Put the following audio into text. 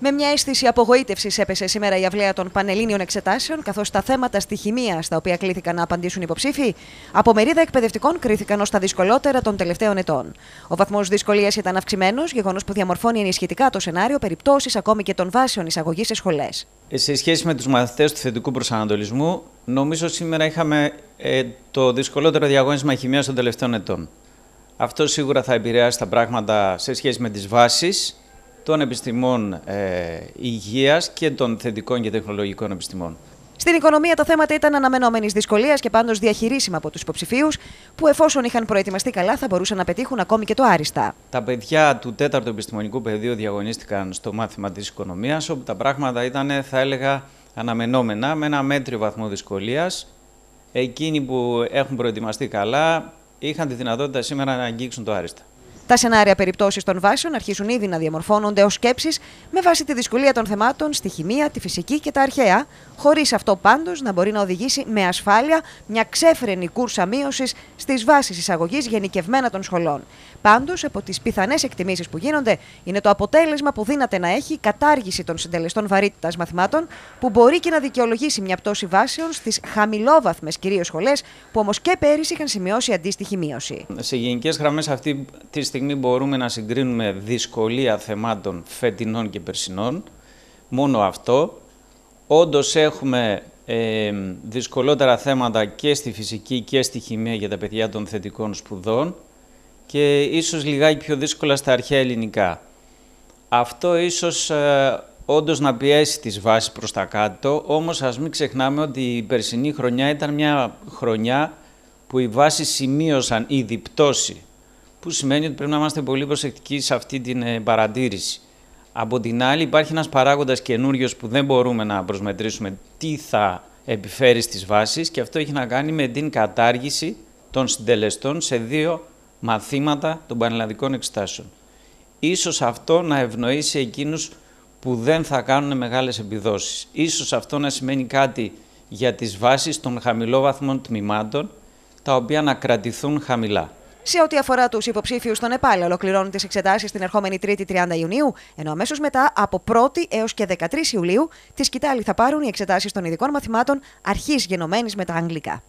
Με μια αίσθηση απογοήτευσης έπεσε σήμερα η αυλαία των Πανελλήνιων Εξετάσεων, καθώς τα θέματα στη χημεία στα οποία κλήθηκαν να απαντήσουν υποψήφοι, από μερίδα εκπαιδευτικών κρίθηκαν ως τα δυσκολότερα των τελευταίων ετών. Ο βαθμός δυσκολίας ήταν αυξημένος, γεγονός που διαμορφώνει ενισχυτικά το σενάριο περιπτώσεις ακόμη και των βάσεων εισαγωγής σε σχολές. Ε, σε σχέση με τους μαθητές του θετικού προσανατολισμού, νομίζω σήμερα είχαμε ε, το δυσκολότερο διαγώνισμα χημείας των τελευταίων ετών. Αυτό σίγουρα θα επηρεάσει τα πράγματα σε σχέση με τις βάσεις των επιστημών ε, υγείας και των θετικών και τεχνολογικών επιστημών. Στην οικονομία τα θέματα ήταν αναμενόμενης δυσκολίας και πάντως διαχειρίσιμα από τους υποψηφίους, που εφόσον είχαν προετοιμαστεί καλά θα μπορούσαν να πετύχουν ακόμη και το άριστα. Τα παιδιά του 4ου επιστημονικού πεδίου διαγωνίστηκαν στο μάθημα της οικονομίας, όπου τα πράγματα ήταν, θα έλεγα, αναμενόμενα, με ένα μέτριο βαθμό δυσκολίας. Εκείνοι που έχουν προετοιμαστεί καλά είχαν τη δυνατότητα σήμερα να αγγίξουν το άριστα. Τα σενάρια περιπτώσεις των βάσεων αρχίζουν ήδη να διαμορφώνονται ως σκέψεις με βάση τη δυσκολία των θεμάτων στη χημεία, τη φυσική και τα αρχαία, χωρίς αυτό πάντως να μπορεί να οδηγήσει με ασφάλεια μια ξέφρενη κούρσα μείωσης στις βάσεις εισαγωγής γενικευμένα των σχολών. Πάντως, από τις πιθανές εκτιμήσεις που γίνονται, είναι το αποτέλεσμα που δύναται να έχει η κατάργηση των συντελεστών βαρύτητας μαθημάτων, που μπορεί και να δικαιολογήσει μια πτώση βάσεων στις χαμηλόβαθμες κυρίως σχολές, που όμως και πέρυσι είχαν σημειώσει αντίστοιχη μείωση. Σε γενικές γραμμές αυτή τη στιγμή στιγμή μπορούμε να συγκρίνουμε δυσκολία θεμάτων φετινών και περσινών, μόνο αυτό. Όντως έχουμε ε, δυσκολότερα θέματα και στη φυσική και στη χημεία για τα παιδιά των θετικών σπουδών και ίσως λιγάκι πιο δύσκολα στα αρχαία ελληνικά. Αυτό ίσως ε, όντως να πιέσει τις βάσεις προς τα κάτω, όμως ας μην ξεχνάμε ότι η περσινή χρονιά ήταν μια χρονιά που οι βάσεις σημείωσαν ήδη πτώση που σημαίνει ότι πρέπει να είμαστε πολύ προσεκτικοί σε αυτή την ε, παρατήρηση. Από την άλλη υπάρχει ένας παράγοντας καινούριος που δεν μπορούμε να προσμετρήσουμε τι θα επιφέρει στις βάσεις και αυτό έχει να κάνει με την κατάργηση των συντελεστών σε δύο μαθήματα των πανελλαδικών εξετάσεων. Ίσως αυτό να ευνοήσει εκείνους που δεν θα κάνουν μεγάλες επιδόσεις. Ίσως αυτό να σημαίνει κάτι για τις βάσεις των χαμηλόβαθμων τμήματων, τα οποία να κρατηθούν χαμηλά. Σε ό,τι αφορά τους υποψήφιους στο Νεπάλ, ολοκληρώνουν τις εξετάσεις την ερχόμενη 3η 30 Ιουνίου, ενώ αμέσως μετά, από 1η έως και 13 Ιουλίου, τη σκητάλη θα πάρουν οι εξετάσεις των ειδικών μαθημάτων αρχής γενομένης με τα αγγλικά.